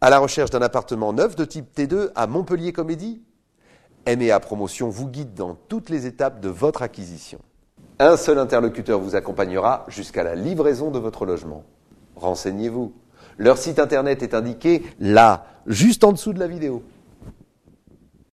À la recherche d'un appartement neuf de type T2 à Montpellier Comédie MEA Promotion vous guide dans toutes les étapes de votre acquisition. Un seul interlocuteur vous accompagnera jusqu'à la livraison de votre logement. Renseignez-vous. Leur site internet est indiqué là, juste en dessous de la vidéo.